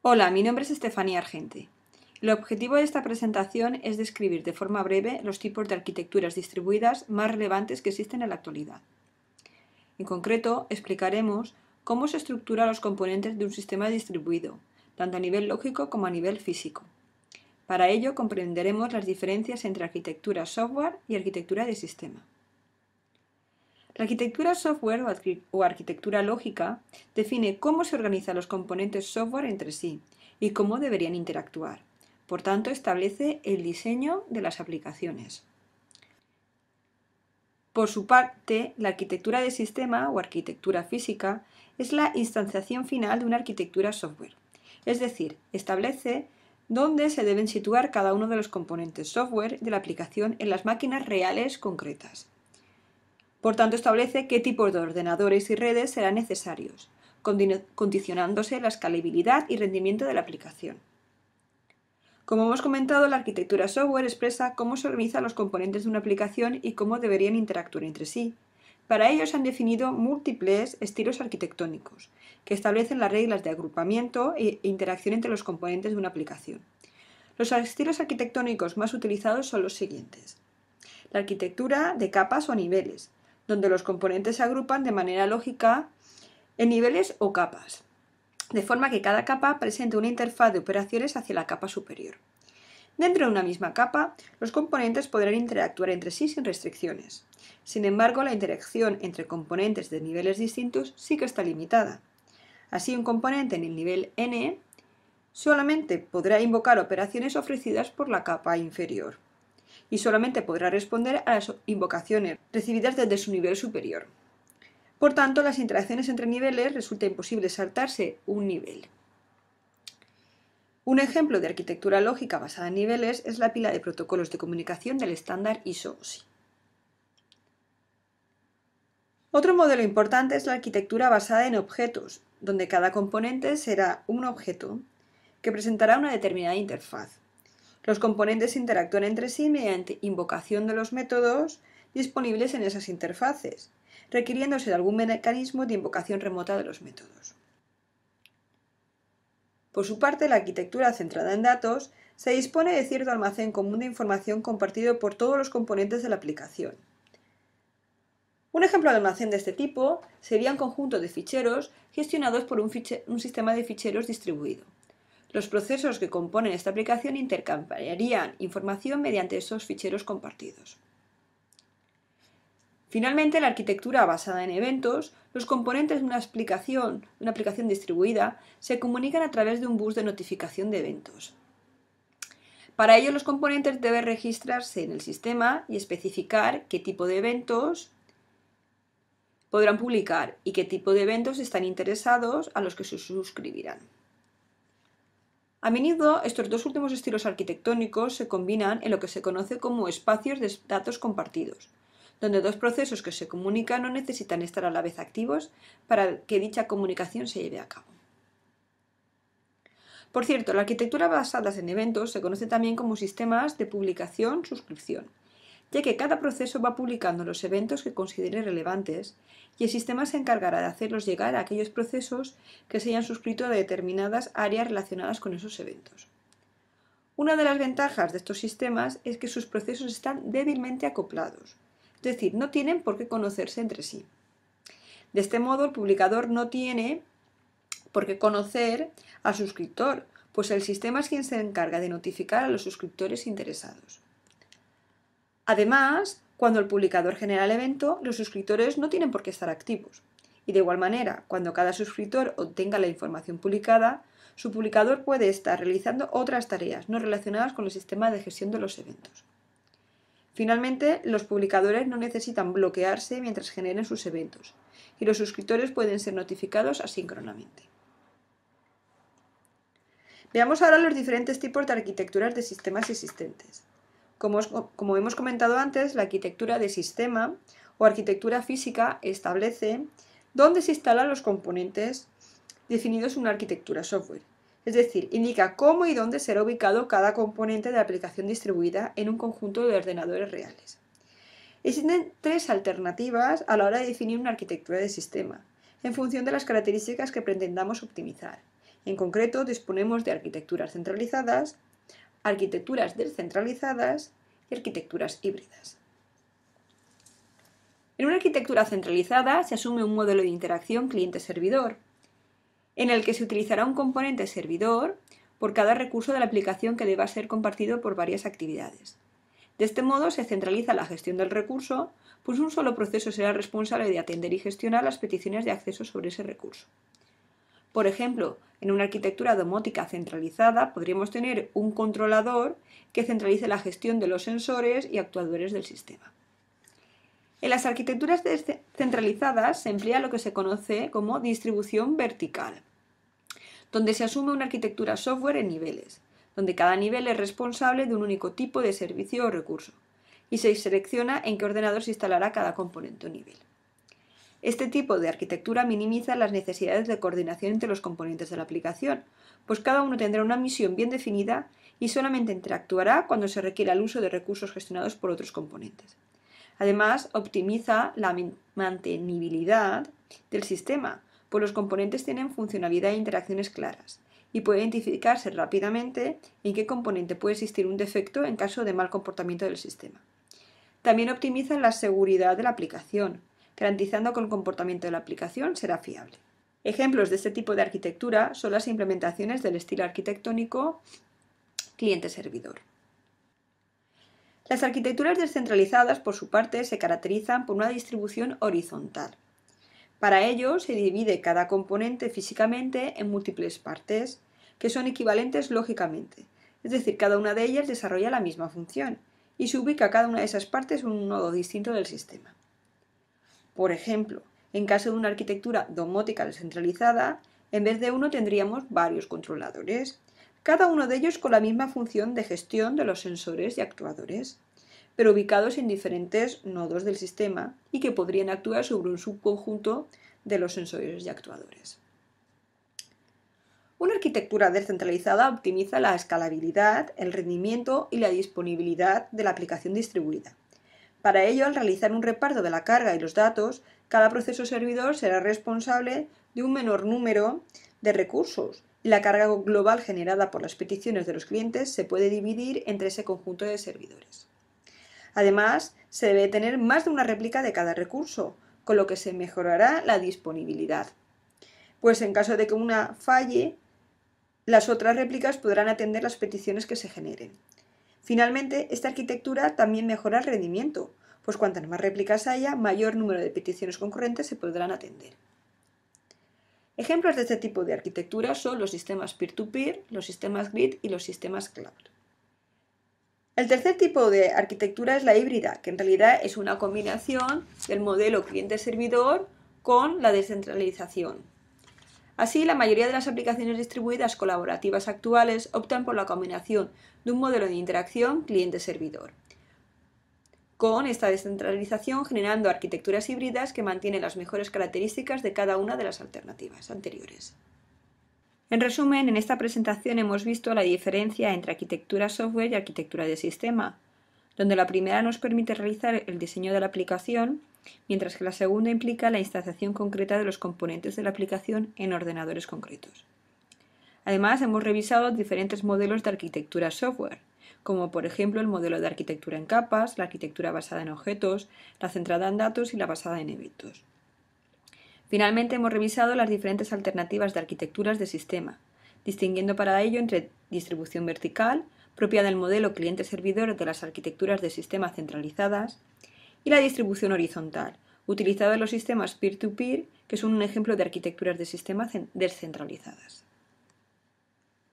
Hola, mi nombre es Estefanía Argente. El objetivo de esta presentación es describir de forma breve los tipos de arquitecturas distribuidas más relevantes que existen en la actualidad. En concreto, explicaremos cómo se estructuran los componentes de un sistema distribuido, tanto a nivel lógico como a nivel físico. Para ello comprenderemos las diferencias entre arquitectura software y arquitectura de sistema. La arquitectura software o, arquitectura lógica define cómo se organizan los componentes software entre sí y cómo deberían interactuar. Por tanto, establece el diseño de las aplicaciones. Por su parte, la arquitectura de sistema o arquitectura física es la instanciación final de una arquitectura software. Es decir, establece dónde se deben situar cada uno de los componentes software de la aplicación en las máquinas reales concretas. Por tanto, establece qué tipos de ordenadores y redes serán necesarios, condicionándose la escalabilidad y rendimiento de la aplicación. Como hemos comentado, la arquitectura software expresa cómo se organizan los componentes de una aplicación y cómo deberían interactuar entre sí. Para ello se han definido múltiples estilos arquitectónicos, que establecen las reglas de agrupamiento e interacción entre los componentes de una aplicación. Los estilos arquitectónicos más utilizados son los siguientes. La arquitectura de capas o niveles, donde los componentes se agrupan de manera lógica en niveles o capas, de forma que cada capa presente una interfaz de operaciones hacia la capa superior. Dentro de una misma capa, los componentes podrán interactuar entre sí sin restricciones. Sin embargo, la interacción entre componentes de niveles distintos sí que está limitada. Así, un componente en el nivel N solamente podrá invocar operaciones ofrecidas por la capa inferior y solamente podrá responder a las invocaciones recibidas desde su nivel superior. Por tanto, las interacciones entre niveles resulta imposible saltarse un nivel. Un ejemplo de arquitectura lógica basada en niveles es la pila de protocolos de comunicación del estándar ISO-OSI. Otro modelo importante es la arquitectura basada en objetos, donde cada componente será un objeto que presentará una determinada interfaz. Los componentes interactúan entre sí mediante invocación de los métodos disponibles en esas interfaces, requiriéndose de algún mecanismo de invocación remota de los métodos. Por su parte, la arquitectura centrada en datos se dispone de cierto almacén común de información compartido por todos los componentes de la aplicación. Un ejemplo de almacén de este tipo sería un conjunto de ficheros gestionados por un, un sistema de ficheros distribuido. Los procesos que componen esta aplicación intercambiarían información mediante esos ficheros compartidos. Finalmente, la arquitectura basada en eventos, los componentes de una aplicación, una aplicación distribuida, se comunican a través de un bus de notificación de eventos. Para ello, los componentes deben registrarse en el sistema y especificar qué tipo de eventos podrán publicar y qué tipo de eventos están interesados a los que se suscribirán. A menudo estos dos últimos estilos arquitectónicos se combinan en lo que se conoce como espacios de datos compartidos, donde dos procesos que se comunican no necesitan estar a la vez activos para que dicha comunicación se lleve a cabo. Por cierto, la arquitectura basada en eventos se conoce también como sistemas de publicación-suscripción ya que cada proceso va publicando los eventos que considere relevantes y el sistema se encargará de hacerlos llegar a aquellos procesos que se hayan suscrito a determinadas áreas relacionadas con esos eventos. Una de las ventajas de estos sistemas es que sus procesos están débilmente acoplados, es decir, no tienen por qué conocerse entre sí. De este modo, el publicador no tiene por qué conocer al suscriptor, pues el sistema es quien se encarga de notificar a los suscriptores interesados. Además, cuando el publicador genera el evento, los suscriptores no tienen por qué estar activos. Y de igual manera, cuando cada suscriptor obtenga la información publicada, su publicador puede estar realizando otras tareas no relacionadas con el sistema de gestión de los eventos. Finalmente, los publicadores no necesitan bloquearse mientras generen sus eventos y los suscriptores pueden ser notificados asíncronamente. Veamos ahora los diferentes tipos de arquitecturas de sistemas existentes. Como, hemos comentado antes, la arquitectura de sistema o arquitectura física establece dónde se instalan los componentes definidos en una arquitectura software. Es decir, indica cómo y dónde será ubicado cada componente de la aplicación distribuida en un conjunto de ordenadores reales. Existen tres alternativas a la hora de definir una arquitectura de sistema, en función de las características que pretendamos optimizar. En concreto, disponemos de arquitecturas centralizadas, arquitecturas descentralizadas y arquitecturas híbridas. En una arquitectura centralizada se asume un modelo de interacción cliente-servidor, en el que se utilizará un componente servidor por cada recurso de la aplicación que deba ser compartido por varias actividades. De este modo se centraliza la gestión del recurso, pues un solo proceso será responsable de atender y gestionar las peticiones de acceso sobre ese recurso. Por ejemplo, en una arquitectura domótica centralizada podríamos tener un controlador que centralice la gestión de los sensores y actuadores del sistema. En las arquitecturas centralizadas se emplea lo que se conoce como distribución vertical, donde se asume una arquitectura software en niveles, donde cada nivel es responsable de un único tipo de servicio o recurso, y se selecciona en qué ordenador se instalará cada componente o nivel. Este tipo de arquitectura minimiza las necesidades de coordinación entre los componentes de la aplicación, pues cada uno tendrá una misión bien definida y solamente interactuará cuando se requiera el uso de recursos gestionados por otros componentes. Además, optimiza la mantenibilidad del sistema, pues los componentes tienen funcionalidad e interacciones claras y puede identificarse rápidamente en qué componente puede existir un defecto en caso de mal comportamiento del sistema. También optimiza la seguridad de la aplicación, garantizando que el comportamiento de la aplicación será fiable. Ejemplos de este tipo de arquitectura son las implementaciones del estilo arquitectónico cliente-servidor. Las arquitecturas descentralizadas, por su parte, se caracterizan por una distribución horizontal. Para ello, se divide cada componente físicamente en múltiples partes, que son equivalentes lógicamente, es decir, cada una de ellas desarrolla la misma función, y se ubica cada una de esas partes en un nodo distinto del sistema. Por ejemplo, en caso de una arquitectura domótica descentralizada, en vez de uno tendríamos varios controladores, cada uno de ellos con la misma función de gestión de los sensores y actuadores, pero ubicados en diferentes nodos del sistema y que podrían actuar sobre un subconjunto de los sensores y actuadores. Una arquitectura descentralizada optimiza la escalabilidad, el rendimiento y la disponibilidad de la aplicación distribuida para ello, al realizar un reparto de la carga y los datos, cada proceso servidor será responsable de un menor número de recursos y la carga global generada por las peticiones de los clientes se puede dividir entre ese conjunto de servidores. Además, se debe tener más de una réplica de cada recurso, con lo que se mejorará la disponibilidad. Pues en caso de que una falle, las otras réplicas podrán atender las peticiones que se generen. Finalmente, esta arquitectura también mejora el rendimiento, pues cuantas más réplicas haya, mayor número de peticiones concurrentes se podrán atender. Ejemplos de este tipo de arquitectura son los sistemas peer-to-peer, -peer, los sistemas grid y los sistemas cloud. El tercer tipo de arquitectura es la híbrida, que en realidad es una combinación del modelo cliente-servidor con la descentralización. Así, la mayoría de las aplicaciones distribuidas colaborativas actuales optan por la combinación de un modelo de interacción cliente-servidor, con esta descentralización generando arquitecturas híbridas que mantienen las mejores características de cada una de las alternativas anteriores. En resumen, en esta presentación hemos visto la diferencia entre arquitectura software y arquitectura de sistema, donde la primera nos permite realizar el diseño de la aplicación, mientras que la segunda implica la instanciación concreta de los componentes de la aplicación en ordenadores concretos. Además, hemos revisado diferentes modelos de arquitectura software, como por ejemplo el modelo de arquitectura en capas, la arquitectura basada en objetos, la centrada en datos y la basada en eventos. Finalmente, hemos revisado las diferentes alternativas de arquitecturas de sistema, distinguiendo para ello entre distribución vertical, propia del modelo cliente-servidor de las arquitecturas de sistemas centralizadas, y la distribución horizontal, utilizada en los sistemas peer-to-peer, que son un ejemplo de arquitecturas de sistemas descentralizadas.